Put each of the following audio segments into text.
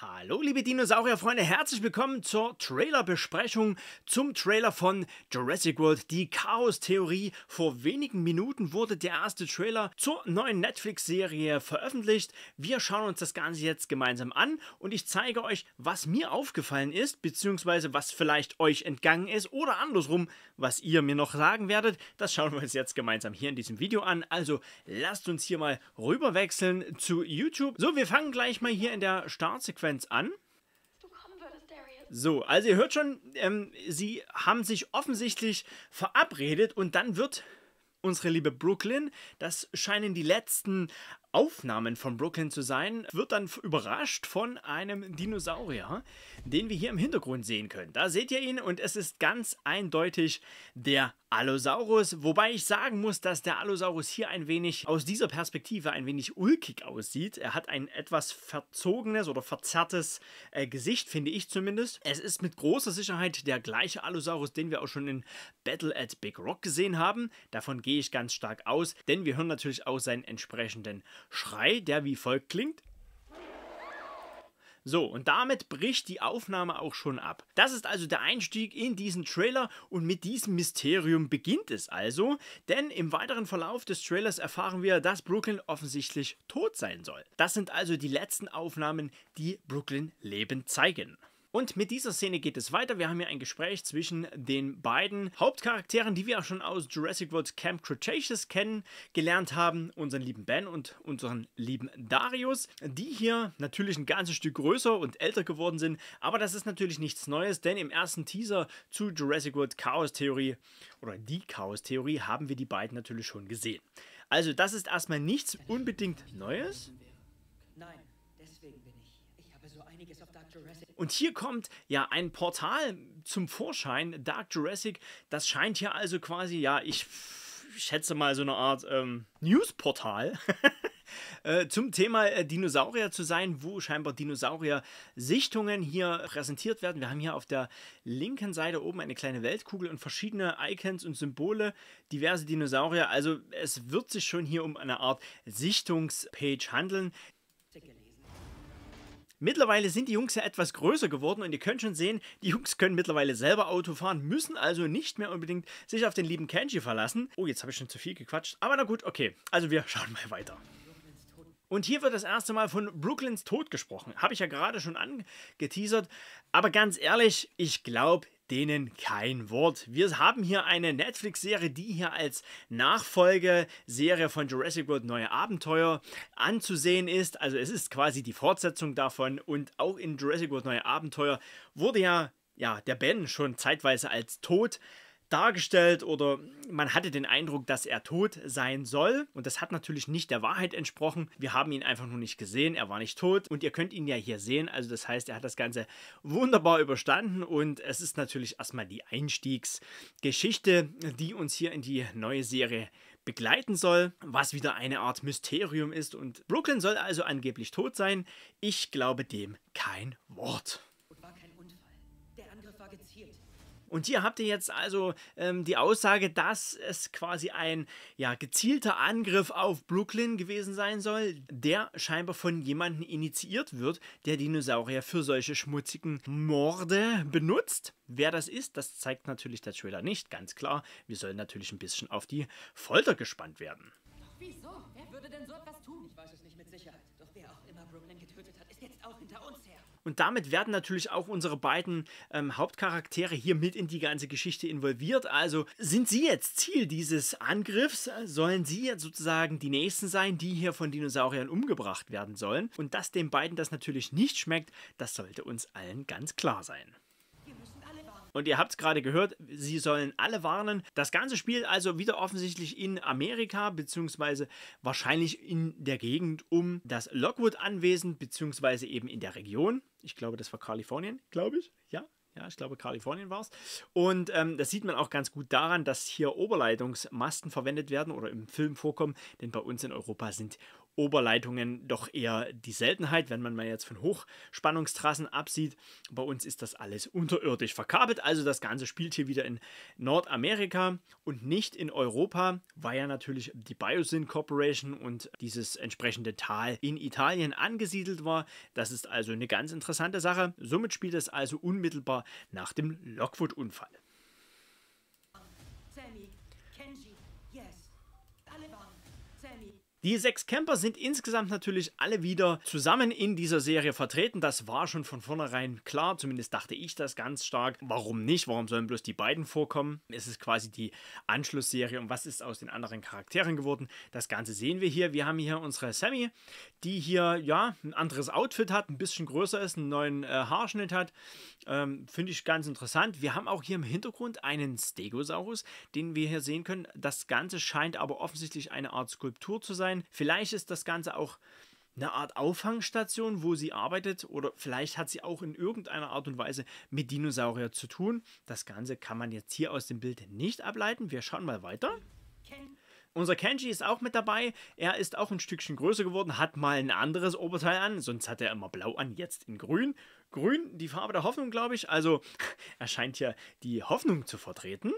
Hallo liebe Dinosaurierfreunde, herzlich willkommen zur Trailerbesprechung zum Trailer von Jurassic World, die Chaos-Theorie. Vor wenigen Minuten wurde der erste Trailer zur neuen Netflix-Serie veröffentlicht. Wir schauen uns das Ganze jetzt gemeinsam an und ich zeige euch, was mir aufgefallen ist, beziehungsweise was vielleicht euch entgangen ist oder andersrum, was ihr mir noch sagen werdet, das schauen wir uns jetzt gemeinsam hier in diesem Video an. Also lasst uns hier mal rüber wechseln zu YouTube. So, wir fangen gleich mal hier in der Startsequenz an. So, also ihr hört schon, ähm, sie haben sich offensichtlich verabredet und dann wird unsere liebe Brooklyn, das scheinen die letzten Aufnahmen von Brooklyn zu sein, wird dann überrascht von einem Dinosaurier, den wir hier im Hintergrund sehen können. Da seht ihr ihn und es ist ganz eindeutig der Allosaurus, wobei ich sagen muss, dass der Allosaurus hier ein wenig aus dieser Perspektive ein wenig ulkig aussieht. Er hat ein etwas verzogenes oder verzerrtes äh, Gesicht, finde ich zumindest. Es ist mit großer Sicherheit der gleiche Allosaurus, den wir auch schon in Battle at Big Rock gesehen haben. Davon gehe ich ganz stark aus, denn wir hören natürlich auch seinen entsprechenden Schrei, der wie folgt klingt. So, und damit bricht die Aufnahme auch schon ab. Das ist also der Einstieg in diesen Trailer und mit diesem Mysterium beginnt es also, denn im weiteren Verlauf des Trailers erfahren wir, dass Brooklyn offensichtlich tot sein soll. Das sind also die letzten Aufnahmen, die Brooklyn lebend zeigen. Und mit dieser Szene geht es weiter. Wir haben hier ein Gespräch zwischen den beiden Hauptcharakteren, die wir auch schon aus Jurassic World Camp Cretaceous kennengelernt haben, unseren lieben Ben und unseren lieben Darius, die hier natürlich ein ganzes Stück größer und älter geworden sind. Aber das ist natürlich nichts Neues, denn im ersten Teaser zu Jurassic World Chaos Theorie oder die Chaos Theorie haben wir die beiden natürlich schon gesehen. Also das ist erstmal nichts unbedingt Neues. Nein. Und hier kommt ja ein Portal zum Vorschein, Dark Jurassic. Das scheint hier also quasi, ja, ich schätze mal so eine Art ähm, Newsportal. Äh, zum Thema äh, Dinosaurier zu sein, wo scheinbar Dinosaurier-Sichtungen hier präsentiert werden. Wir haben hier auf der linken Seite oben eine kleine Weltkugel und verschiedene Icons und Symbole, diverse Dinosaurier. Also es wird sich schon hier um eine Art Sichtungspage handeln. Mittlerweile sind die Jungs ja etwas größer geworden und ihr könnt schon sehen, die Jungs können mittlerweile selber Auto fahren, müssen also nicht mehr unbedingt sich auf den lieben Kenji verlassen. Oh, jetzt habe ich schon zu viel gequatscht, aber na gut, okay. Also wir schauen mal weiter. Und hier wird das erste Mal von Brooklyns Tod gesprochen. Habe ich ja gerade schon angeteasert. Aber ganz ehrlich, ich glaube, denen kein Wort. Wir haben hier eine Netflix-Serie, die hier als Nachfolgeserie von Jurassic World Neue Abenteuer anzusehen ist. Also es ist quasi die Fortsetzung davon und auch in Jurassic World Neue Abenteuer wurde ja, ja der Ben schon zeitweise als tot dargestellt oder man hatte den Eindruck, dass er tot sein soll. Und das hat natürlich nicht der Wahrheit entsprochen. Wir haben ihn einfach nur nicht gesehen. Er war nicht tot. Und ihr könnt ihn ja hier sehen. Also das heißt, er hat das Ganze wunderbar überstanden. Und es ist natürlich erstmal die Einstiegsgeschichte, die uns hier in die neue Serie begleiten soll, was wieder eine Art Mysterium ist. Und Brooklyn soll also angeblich tot sein. Ich glaube dem kein Wort. Und war kein Unfall. Der Angriff war gezielt. Und hier habt ihr jetzt also ähm, die Aussage, dass es quasi ein ja, gezielter Angriff auf Brooklyn gewesen sein soll, der scheinbar von jemandem initiiert wird, der Dinosaurier für solche schmutzigen Morde benutzt. Wer das ist, das zeigt natürlich der Trailer nicht, ganz klar. Wir sollen natürlich ein bisschen auf die Folter gespannt werden. Wieso? Wer würde denn so etwas Und damit werden natürlich auch unsere beiden ähm, Hauptcharaktere hier mit in die ganze Geschichte involviert. Also sind sie jetzt Ziel dieses Angriffs? Sollen sie jetzt sozusagen die Nächsten sein, die hier von Dinosauriern umgebracht werden sollen? Und dass den beiden das natürlich nicht schmeckt, das sollte uns allen ganz klar sein. Und ihr habt es gerade gehört, sie sollen alle warnen. Das Ganze spielt also wieder offensichtlich in Amerika, beziehungsweise wahrscheinlich in der Gegend um das Lockwood-Anwesen, beziehungsweise eben in der Region. Ich glaube, das war Kalifornien, glaube ich. Ja, ja, ich glaube, Kalifornien war es. Und ähm, das sieht man auch ganz gut daran, dass hier Oberleitungsmasten verwendet werden oder im Film vorkommen, denn bei uns in Europa sind Oberleitungen doch eher die Seltenheit, wenn man mal jetzt von Hochspannungstrassen absieht. Bei uns ist das alles unterirdisch verkabelt, also das Ganze spielt hier wieder in Nordamerika und nicht in Europa, weil ja natürlich die Biosyn Corporation und dieses entsprechende Tal in Italien angesiedelt war. Das ist also eine ganz interessante Sache. Somit spielt es also unmittelbar nach dem Lockwood-Unfall. Die sechs Camper sind insgesamt natürlich alle wieder zusammen in dieser Serie vertreten. Das war schon von vornherein klar, zumindest dachte ich das ganz stark. Warum nicht? Warum sollen bloß die beiden vorkommen? Es ist quasi die Anschlussserie und was ist aus den anderen Charakteren geworden? Das Ganze sehen wir hier. Wir haben hier unsere Sammy, die hier ja ein anderes Outfit hat, ein bisschen größer ist, einen neuen äh, Haarschnitt hat. Ähm, Finde ich ganz interessant. Wir haben auch hier im Hintergrund einen Stegosaurus, den wir hier sehen können. Das Ganze scheint aber offensichtlich eine Art Skulptur zu sein sein. Vielleicht ist das Ganze auch eine Art Auffangstation, wo sie arbeitet oder vielleicht hat sie auch in irgendeiner Art und Weise mit Dinosaurier zu tun. Das Ganze kann man jetzt hier aus dem Bild nicht ableiten. Wir schauen mal weiter. Unser Kenji ist auch mit dabei. Er ist auch ein Stückchen größer geworden, hat mal ein anderes Oberteil an, sonst hat er immer blau an, jetzt in grün. Grün, die Farbe der Hoffnung, glaube ich. Also er scheint hier die Hoffnung zu vertreten.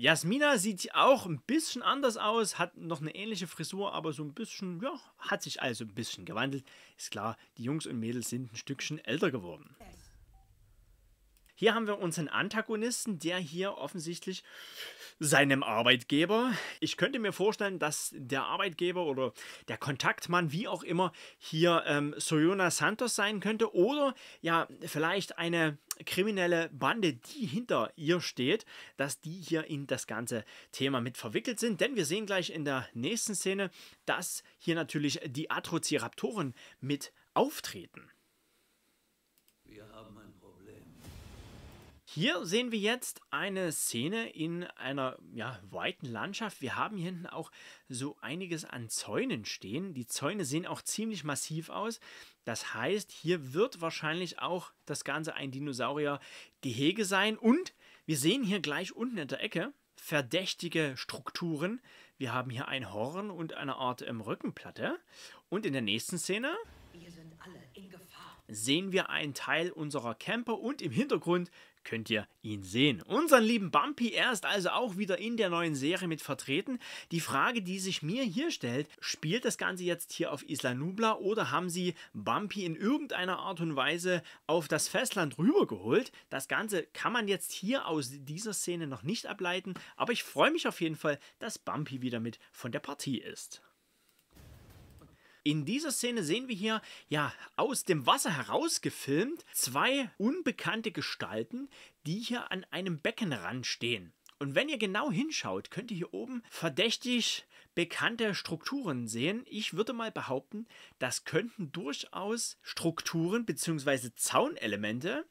Jasmina sieht auch ein bisschen anders aus, hat noch eine ähnliche Frisur, aber so ein bisschen, ja, hat sich also ein bisschen gewandelt. Ist klar, die Jungs und Mädels sind ein Stückchen älter geworden. Hier haben wir unseren Antagonisten, der hier offensichtlich seinem Arbeitgeber, ich könnte mir vorstellen, dass der Arbeitgeber oder der Kontaktmann, wie auch immer, hier ähm, Soyona Santos sein könnte oder ja, vielleicht eine kriminelle Bande, die hinter ihr steht, dass die hier in das ganze Thema mit verwickelt sind. Denn wir sehen gleich in der nächsten Szene, dass hier natürlich die Atrociraptoren mit auftreten. Hier sehen wir jetzt eine Szene in einer ja, weiten Landschaft. Wir haben hier hinten auch so einiges an Zäunen stehen. Die Zäune sehen auch ziemlich massiv aus. Das heißt, hier wird wahrscheinlich auch das Ganze ein Dinosauriergehege sein. Und wir sehen hier gleich unten in der Ecke verdächtige Strukturen. Wir haben hier ein Horn und eine Art ähm, Rückenplatte. Und in der nächsten Szene sehen wir einen Teil unserer Camper und im Hintergrund könnt ihr ihn sehen. Unseren lieben Bumpy, er ist also auch wieder in der neuen Serie mit vertreten. Die Frage, die sich mir hier stellt, spielt das Ganze jetzt hier auf Isla Nubla oder haben sie Bumpy in irgendeiner Art und Weise auf das Festland rübergeholt? Das Ganze kann man jetzt hier aus dieser Szene noch nicht ableiten, aber ich freue mich auf jeden Fall, dass Bumpy wieder mit von der Partie ist. In dieser Szene sehen wir hier, ja, aus dem Wasser herausgefilmt, zwei unbekannte Gestalten, die hier an einem Beckenrand stehen. Und wenn ihr genau hinschaut, könnt ihr hier oben verdächtig bekannte Strukturen sehen. Ich würde mal behaupten, das könnten durchaus Strukturen bzw. Zaunelemente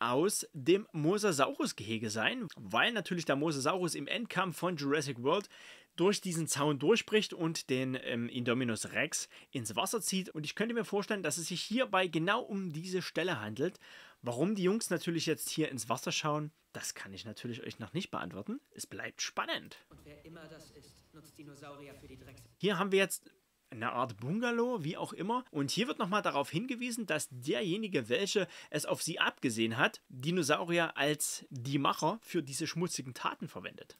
aus dem Mosasaurus-Gehege sein, weil natürlich der Mosasaurus im Endkampf von Jurassic World durch diesen Zaun durchbricht und den ähm, Indominus Rex ins Wasser zieht. Und ich könnte mir vorstellen, dass es sich hierbei genau um diese Stelle handelt. Warum die Jungs natürlich jetzt hier ins Wasser schauen, das kann ich natürlich euch noch nicht beantworten. Es bleibt spannend. Und wer immer das Ist, nutzt Dinosaurier für die Drecks. hier haben wir jetzt eine Art Bungalow, wie auch immer. Und hier wird nochmal darauf hingewiesen, dass derjenige, welche es auf sie abgesehen hat, Dinosaurier als die Macher für diese schmutzigen Taten verwendet.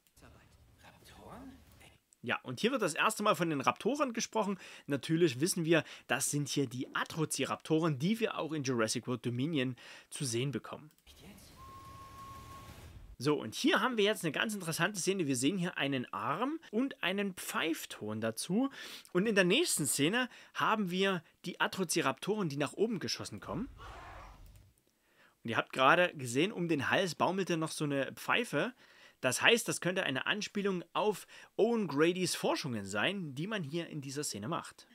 Ja, und hier wird das erste Mal von den Raptoren gesprochen. Natürlich wissen wir, das sind hier die Atrociraptoren, die wir auch in Jurassic World Dominion zu sehen bekommen. So, und hier haben wir jetzt eine ganz interessante Szene. Wir sehen hier einen Arm und einen Pfeifton dazu. Und in der nächsten Szene haben wir die Atrociraptoren, die nach oben geschossen kommen. Und ihr habt gerade gesehen, um den Hals baumelte noch so eine Pfeife. Das heißt, das könnte eine Anspielung auf Owen Gradys Forschungen sein, die man hier in dieser Szene macht.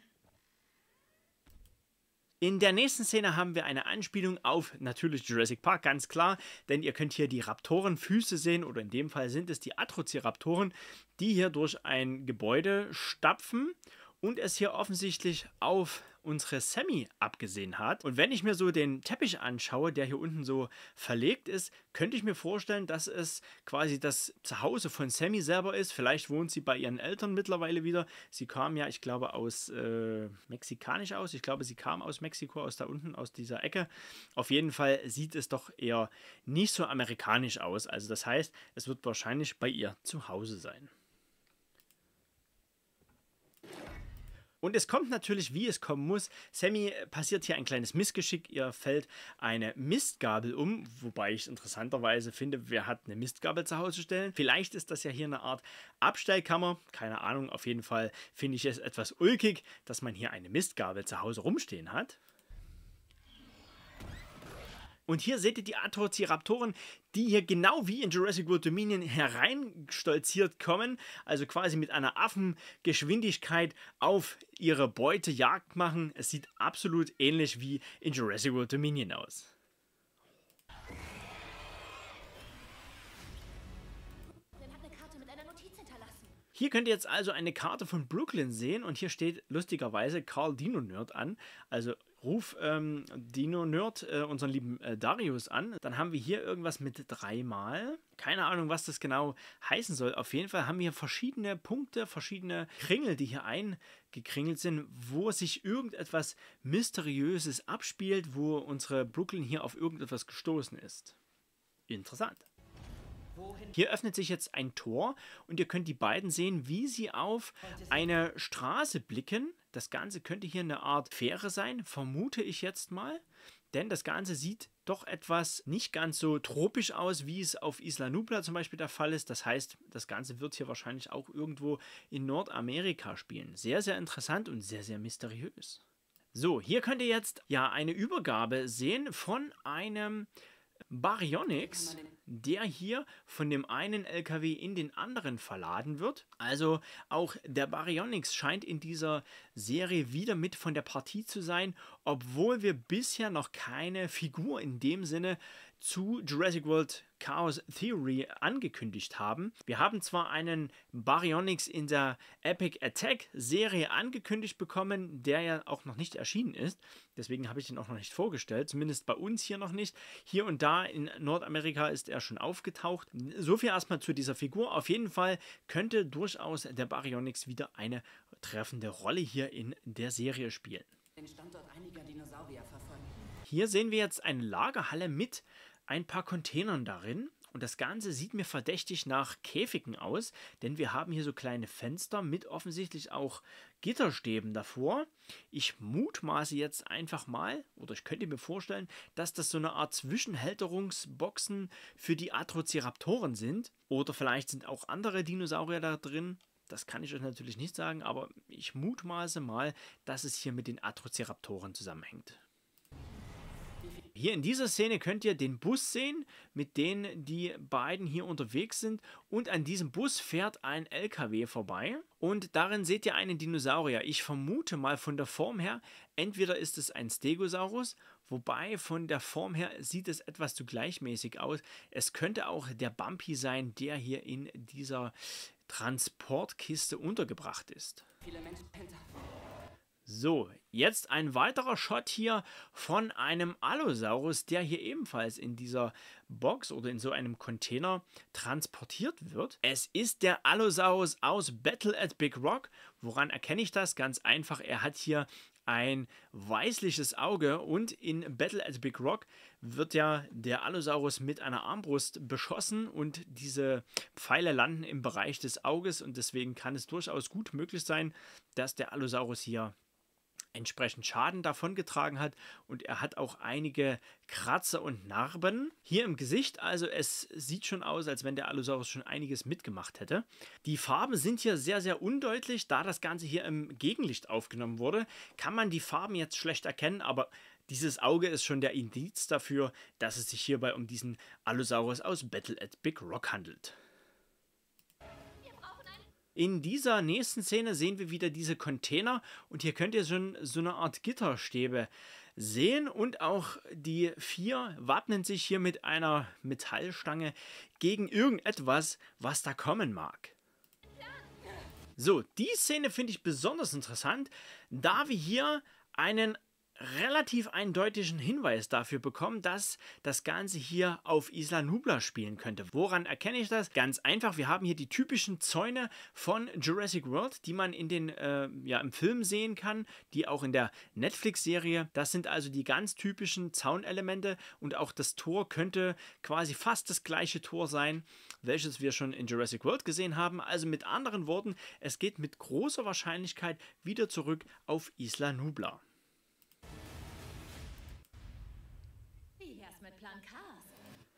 In der nächsten Szene haben wir eine Anspielung auf natürlich Jurassic Park, ganz klar, denn ihr könnt hier die Raptorenfüße sehen oder in dem Fall sind es die Atrociraptoren, die hier durch ein Gebäude stapfen und es hier offensichtlich auf unsere Sammy abgesehen hat. Und wenn ich mir so den Teppich anschaue, der hier unten so verlegt ist, könnte ich mir vorstellen, dass es quasi das Zuhause von Sammy selber ist. Vielleicht wohnt sie bei ihren Eltern mittlerweile wieder. Sie kam ja, ich glaube, aus äh, mexikanisch aus. Ich glaube, sie kam aus Mexiko, aus da unten, aus dieser Ecke. Auf jeden Fall sieht es doch eher nicht so amerikanisch aus. Also das heißt, es wird wahrscheinlich bei ihr zu Hause sein. Und es kommt natürlich, wie es kommen muss. Sammy äh, passiert hier ein kleines Missgeschick. Ihr fällt eine Mistgabel um, wobei ich es interessanterweise finde, wer hat eine Mistgabel zu Hause stellen? Vielleicht ist das ja hier eine Art Abstellkammer. Keine Ahnung, auf jeden Fall finde ich es etwas ulkig, dass man hier eine Mistgabel zu Hause rumstehen hat. Und hier seht ihr die Atrociraptoren, die hier genau wie in Jurassic World Dominion hereinstolziert kommen, also quasi mit einer Affengeschwindigkeit auf ihre Beute Jagd machen. Es sieht absolut ähnlich wie in Jurassic World Dominion aus. Hier könnt ihr jetzt also eine Karte von Brooklyn sehen und hier steht lustigerweise Carl Dino Nerd an, also Ruf ähm, Dino Nerd äh, unseren lieben äh, Darius an. Dann haben wir hier irgendwas mit dreimal. Keine Ahnung, was das genau heißen soll. Auf jeden Fall haben wir verschiedene Punkte, verschiedene Kringel, die hier eingekringelt sind, wo sich irgendetwas Mysteriöses abspielt, wo unsere Brooklyn hier auf irgendetwas gestoßen ist. Interessant. Hier öffnet sich jetzt ein Tor und ihr könnt die beiden sehen, wie sie auf eine Straße blicken. Das Ganze könnte hier eine Art Fähre sein, vermute ich jetzt mal. Denn das Ganze sieht doch etwas nicht ganz so tropisch aus, wie es auf Isla Nubla zum Beispiel der Fall ist. Das heißt, das Ganze wird hier wahrscheinlich auch irgendwo in Nordamerika spielen. Sehr, sehr interessant und sehr, sehr mysteriös. So, hier könnt ihr jetzt ja eine Übergabe sehen von einem Baryonyx, der hier von dem einen LKW in den anderen verladen wird. Also auch der Baryonyx scheint in dieser Serie wieder mit von der Partie zu sein, obwohl wir bisher noch keine Figur in dem Sinne zu Jurassic World Chaos Theory angekündigt haben. Wir haben zwar einen Baryonyx in der Epic Attack Serie angekündigt bekommen, der ja auch noch nicht erschienen ist. Deswegen habe ich den auch noch nicht vorgestellt, zumindest bei uns hier noch nicht. Hier und da in Nordamerika ist er schon aufgetaucht. So viel erstmal zu dieser Figur. Auf jeden Fall könnte durchaus der Baryonyx wieder eine treffende Rolle hier in der Serie spielen. Den Standort einiger Dinosaurier verfolgen. Hier sehen wir jetzt eine Lagerhalle mit ein paar Containern darin. Und das Ganze sieht mir verdächtig nach Käfigen aus, denn wir haben hier so kleine Fenster mit offensichtlich auch Gitterstäben davor. Ich mutmaße jetzt einfach mal, oder ich könnte mir vorstellen, dass das so eine Art Zwischenhälterungsboxen für die Atrociraptoren sind. Oder vielleicht sind auch andere Dinosaurier da drin. Das kann ich euch natürlich nicht sagen, aber ich mutmaße mal, dass es hier mit den Atrociraptoren zusammenhängt. Hier in dieser Szene könnt ihr den Bus sehen, mit dem die beiden hier unterwegs sind. Und an diesem Bus fährt ein LKW vorbei. Und darin seht ihr einen Dinosaurier. Ich vermute mal von der Form her, entweder ist es ein Stegosaurus, wobei von der Form her sieht es etwas zu gleichmäßig aus. Es könnte auch der Bumpy sein, der hier in dieser Transportkiste untergebracht ist. Viele Menschen, Penta. So, jetzt ein weiterer Shot hier von einem Allosaurus, der hier ebenfalls in dieser Box oder in so einem Container transportiert wird. Es ist der Allosaurus aus Battle at Big Rock. Woran erkenne ich das? Ganz einfach, er hat hier ein weißliches Auge und in Battle at Big Rock wird ja der Allosaurus mit einer Armbrust beschossen und diese Pfeile landen im Bereich des Auges und deswegen kann es durchaus gut möglich sein, dass der Allosaurus hier entsprechend Schaden davongetragen hat und er hat auch einige Kratzer und Narben hier im Gesicht. Also es sieht schon aus, als wenn der Allosaurus schon einiges mitgemacht hätte. Die Farben sind hier sehr, sehr undeutlich. Da das Ganze hier im Gegenlicht aufgenommen wurde, kann man die Farben jetzt schlecht erkennen, aber dieses Auge ist schon der Indiz dafür, dass es sich hierbei um diesen Allosaurus aus Battle at Big Rock handelt. In dieser nächsten Szene sehen wir wieder diese Container und hier könnt ihr schon so eine Art Gitterstäbe sehen und auch die vier wappnen sich hier mit einer Metallstange gegen irgendetwas, was da kommen mag. So, die Szene finde ich besonders interessant, da wir hier einen relativ eindeutigen Hinweis dafür bekommen, dass das Ganze hier auf Isla Nublar spielen könnte. Woran erkenne ich das? Ganz einfach, wir haben hier die typischen Zäune von Jurassic World, die man in den, äh, ja, im Film sehen kann, die auch in der Netflix-Serie. Das sind also die ganz typischen Zaunelemente und auch das Tor könnte quasi fast das gleiche Tor sein, welches wir schon in Jurassic World gesehen haben. Also mit anderen Worten, es geht mit großer Wahrscheinlichkeit wieder zurück auf Isla Nublar.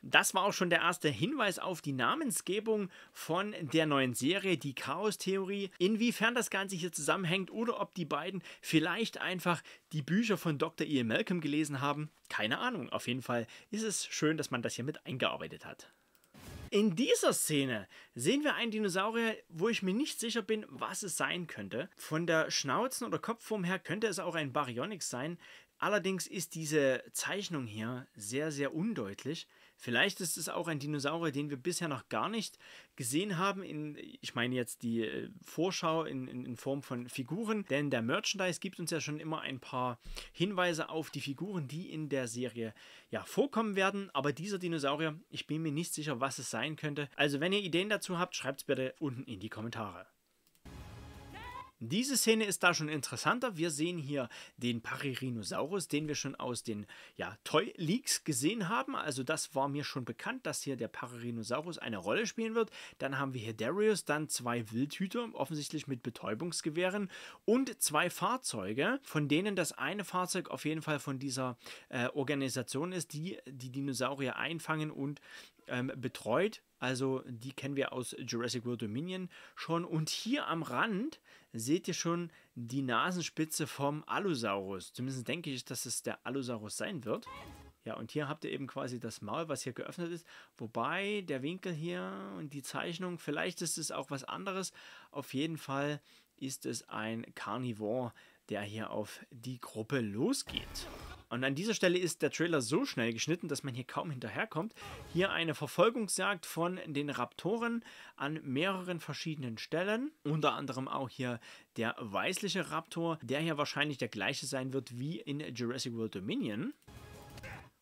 Das war auch schon der erste Hinweis auf die Namensgebung von der neuen Serie, die Chaos-Theorie. Inwiefern das Ganze hier zusammenhängt oder ob die beiden vielleicht einfach die Bücher von Dr. E. Malcolm gelesen haben, keine Ahnung. Auf jeden Fall ist es schön, dass man das hier mit eingearbeitet hat. In dieser Szene sehen wir einen Dinosaurier, wo ich mir nicht sicher bin, was es sein könnte. Von der Schnauzen- oder Kopfform her könnte es auch ein Baryonyx sein. Allerdings ist diese Zeichnung hier sehr, sehr undeutlich. Vielleicht ist es auch ein Dinosaurier, den wir bisher noch gar nicht gesehen haben. In, ich meine jetzt die äh, Vorschau in, in, in Form von Figuren, denn der Merchandise gibt uns ja schon immer ein paar Hinweise auf die Figuren, die in der Serie ja vorkommen werden. Aber dieser Dinosaurier, ich bin mir nicht sicher, was es sein könnte. Also wenn ihr Ideen dazu habt, schreibt es bitte unten in die Kommentare. Diese Szene ist da schon interessanter. Wir sehen hier den Paririnosaurus, den wir schon aus den ja, Toy Leaks gesehen haben. Also das war mir schon bekannt, dass hier der Paririnosaurus eine Rolle spielen wird. Dann haben wir hier Darius, dann zwei Wildhüter, offensichtlich mit Betäubungsgewehren und zwei Fahrzeuge, von denen das eine Fahrzeug auf jeden Fall von dieser äh, Organisation ist, die die Dinosaurier einfangen und ähm, betreut. Also die kennen wir aus Jurassic World Dominion schon. Und hier am Rand seht ihr schon die Nasenspitze vom Allosaurus. Zumindest denke ich, dass es der Allosaurus sein wird. Ja, und hier habt ihr eben quasi das Maul, was hier geöffnet ist. Wobei der Winkel hier und die Zeichnung, vielleicht ist es auch was anderes. Auf jeden Fall ist es ein Carnivore, der hier auf die Gruppe losgeht. Und an dieser Stelle ist der Trailer so schnell geschnitten, dass man hier kaum hinterherkommt. Hier eine Verfolgungsjagd von den Raptoren an mehreren verschiedenen Stellen. Unter anderem auch hier der weißliche Raptor, der hier wahrscheinlich der gleiche sein wird wie in Jurassic World Dominion.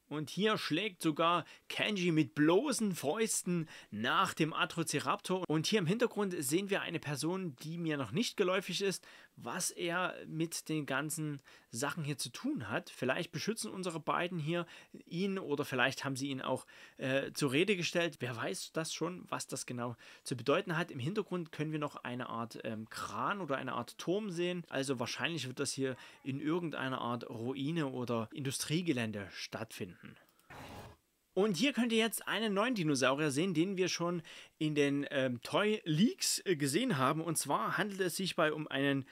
Und hier schlägt sogar Kenji mit bloßen Fäusten nach dem Atrociraptor. Und hier im Hintergrund sehen wir eine Person, die mir noch nicht geläufig ist was er mit den ganzen Sachen hier zu tun hat. Vielleicht beschützen unsere beiden hier ihn oder vielleicht haben sie ihn auch äh, zur Rede gestellt. Wer weiß das schon, was das genau zu bedeuten hat. Im Hintergrund können wir noch eine Art ähm, Kran oder eine Art Turm sehen. Also wahrscheinlich wird das hier in irgendeiner Art Ruine oder Industriegelände stattfinden. Und hier könnt ihr jetzt einen neuen Dinosaurier sehen, den wir schon in den ähm, Toy Leaks äh, gesehen haben. Und zwar handelt es sich bei um einen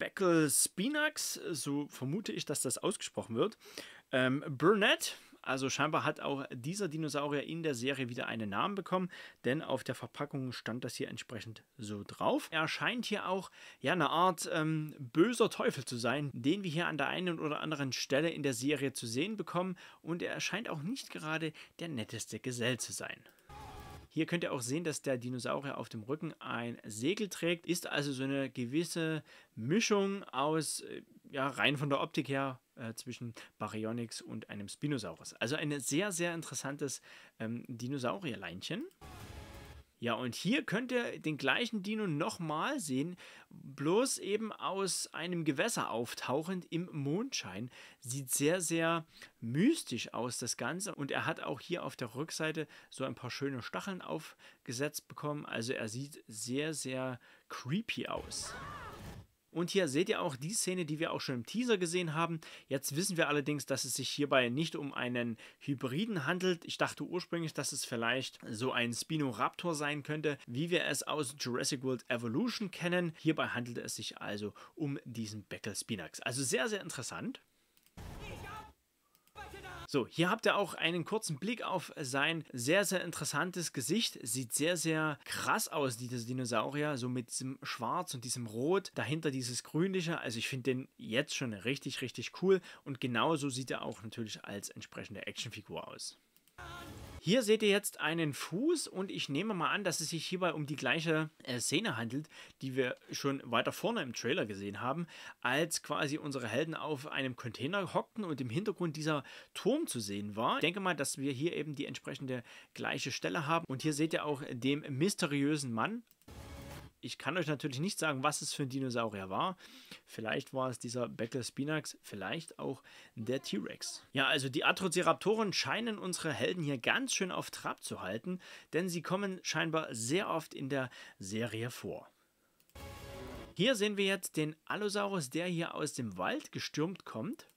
Beckel Spinax, so vermute ich, dass das ausgesprochen wird. Ähm, Burnett also scheinbar hat auch dieser Dinosaurier in der Serie wieder einen Namen bekommen, denn auf der Verpackung stand das hier entsprechend so drauf. Er scheint hier auch ja eine Art ähm, böser Teufel zu sein, den wir hier an der einen oder anderen Stelle in der Serie zu sehen bekommen und er scheint auch nicht gerade der netteste Gesell zu sein. Hier könnt ihr auch sehen, dass der Dinosaurier auf dem Rücken ein Segel trägt. Ist also so eine gewisse Mischung aus, äh, ja, rein von der Optik her, äh, zwischen Baryonyx und einem Spinosaurus. Also ein sehr, sehr interessantes ähm, Dinosaurierleinchen. Ja, und hier könnt ihr den gleichen Dino nochmal sehen, bloß eben aus einem Gewässer auftauchend im Mondschein. Sieht sehr, sehr mystisch aus, das Ganze. Und er hat auch hier auf der Rückseite so ein paar schöne Stacheln aufgesetzt bekommen. Also er sieht sehr, sehr creepy aus. Und hier seht ihr auch die Szene, die wir auch schon im Teaser gesehen haben. Jetzt wissen wir allerdings, dass es sich hierbei nicht um einen Hybriden handelt. Ich dachte ursprünglich, dass es vielleicht so ein Spinoraptor sein könnte, wie wir es aus Jurassic World Evolution kennen. Hierbei handelt es sich also um diesen Beckel Spinax. Also sehr, sehr interessant. So, hier habt ihr auch einen kurzen Blick auf sein sehr, sehr interessantes Gesicht. Sieht sehr, sehr krass aus, dieses Dinosaurier. So mit diesem Schwarz und diesem Rot. Dahinter dieses Grünliche. Also ich finde den jetzt schon richtig, richtig cool. Und genauso sieht er auch natürlich als entsprechende Actionfigur aus. Hier seht ihr jetzt einen Fuß und ich nehme mal an, dass es sich hierbei um die gleiche äh, Szene handelt, die wir schon weiter vorne im Trailer gesehen haben, als quasi unsere Helden auf einem Container hockten und im Hintergrund dieser Turm zu sehen war. Ich denke mal, dass wir hier eben die entsprechende gleiche Stelle haben und hier seht ihr auch den mysteriösen Mann ich kann euch natürlich nicht sagen, was es für ein Dinosaurier war. Vielleicht war es dieser Becker Spinax, vielleicht auch der T-Rex. Ja, also die Atrociraptoren scheinen unsere Helden hier ganz schön auf Trab zu halten, denn sie kommen scheinbar sehr oft in der Serie vor. Hier sehen wir jetzt den Allosaurus, der hier aus dem Wald gestürmt kommt.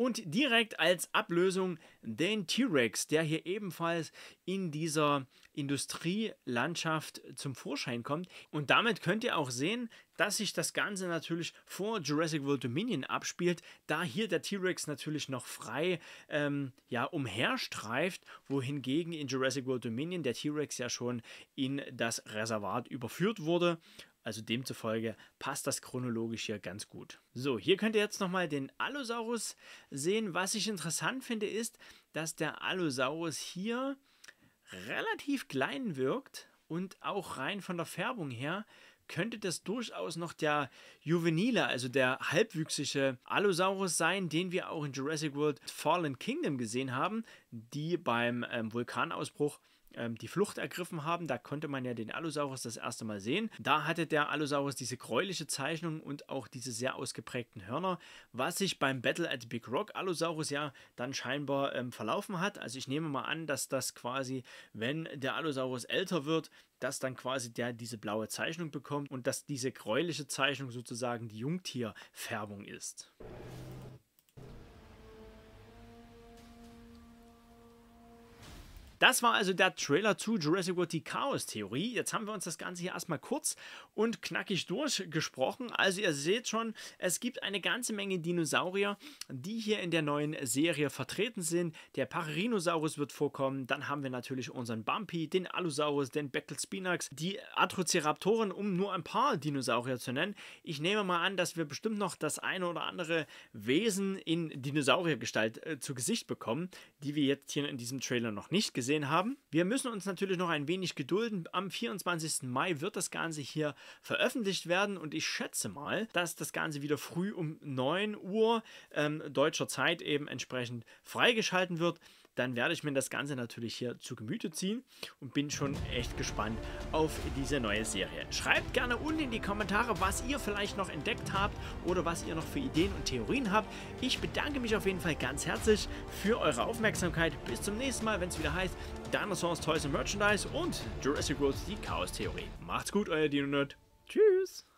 Und direkt als Ablösung den T-Rex, der hier ebenfalls in dieser Industrielandschaft zum Vorschein kommt. Und damit könnt ihr auch sehen, dass sich das Ganze natürlich vor Jurassic World Dominion abspielt, da hier der T-Rex natürlich noch frei ähm, ja, umherstreift, wohingegen in Jurassic World Dominion der T-Rex ja schon in das Reservat überführt wurde also demzufolge passt das chronologisch hier ganz gut. So, hier könnt ihr jetzt nochmal den Allosaurus sehen. Was ich interessant finde, ist, dass der Allosaurus hier relativ klein wirkt und auch rein von der Färbung her könnte das durchaus noch der juvenile, also der halbwüchsige Allosaurus sein, den wir auch in Jurassic World Fallen Kingdom gesehen haben, die beim ähm, Vulkanausbruch ähm, die Flucht ergriffen haben. Da konnte man ja den Allosaurus das erste Mal sehen. Da hatte der Allosaurus diese gräuliche Zeichnung und auch diese sehr ausgeprägten Hörner, was sich beim Battle at Big Rock Allosaurus ja dann scheinbar ähm, verlaufen hat. Also ich nehme mal an, dass das quasi, wenn der Allosaurus älter wird, dass dann quasi der diese blaue Zeichnung bekommt und dass diese gräuliche Zeichnung sozusagen die Jungtierfärbung ist. Das war also der Trailer zu Jurassic World die Chaos-Theorie. Jetzt haben wir uns das Ganze hier erstmal kurz und knackig durchgesprochen. Also ihr seht schon, es gibt eine ganze Menge Dinosaurier, die hier in der neuen Serie vertreten sind. Der Parerinosaurus wird vorkommen, dann haben wir natürlich unseren Bumpy, den Allosaurus, den Beckelspinax, die Atroceraptoren, um nur ein paar Dinosaurier zu nennen. Ich nehme mal an, dass wir bestimmt noch das eine oder andere Wesen in Dinosauriergestalt äh, zu Gesicht bekommen, die wir jetzt hier in diesem Trailer noch nicht gesehen haben gesehen haben. Wir müssen uns natürlich noch ein wenig gedulden. Am 24. Mai wird das Ganze hier veröffentlicht werden und ich schätze mal, dass das Ganze wieder früh um 9 Uhr ähm, deutscher Zeit eben entsprechend freigeschalten wird dann werde ich mir das Ganze natürlich hier zu Gemüte ziehen und bin schon echt gespannt auf diese neue Serie. Schreibt gerne unten in die Kommentare, was ihr vielleicht noch entdeckt habt oder was ihr noch für Ideen und Theorien habt. Ich bedanke mich auf jeden Fall ganz herzlich für eure Aufmerksamkeit. Bis zum nächsten Mal, wenn es wieder heißt Dinosaurs Toys and Merchandise und Jurassic World die Chaos-Theorie. Macht's gut, euer Dino-Nerd. Tschüss!